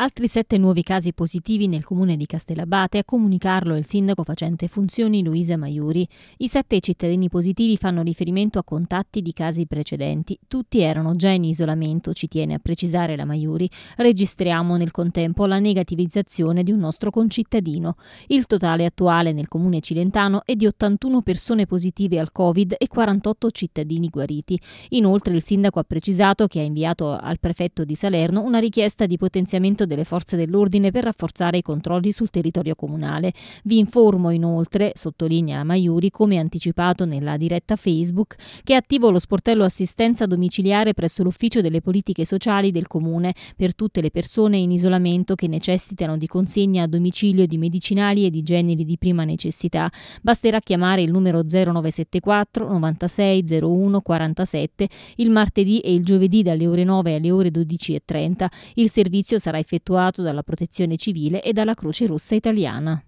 Altri sette nuovi casi positivi nel comune di Castellabate, a comunicarlo il sindaco facente funzioni Luisa Maiuri. I sette cittadini positivi fanno riferimento a contatti di casi precedenti. Tutti erano già in isolamento, ci tiene a precisare la Maiuri. Registriamo nel contempo la negativizzazione di un nostro concittadino. Il totale attuale nel comune cilentano è di 81 persone positive al Covid e 48 cittadini guariti. Inoltre il sindaco ha precisato che ha inviato al prefetto di Salerno una richiesta di potenziamento delle forze dell'ordine per rafforzare i controlli sul territorio comunale. Vi informo inoltre, sottolinea Maiuri, come anticipato nella diretta Facebook, che è attivo lo sportello assistenza domiciliare presso l'ufficio delle politiche sociali del comune per tutte le persone in isolamento che necessitano di consegna a domicilio di medicinali e di generi di prima necessità. Basterà chiamare il numero 0974 96 01 47 il martedì e il giovedì dalle ore 9 alle ore 12.30. Il servizio sarà effettuato effettuato dalla Protezione Civile e dalla Croce Rossa Italiana.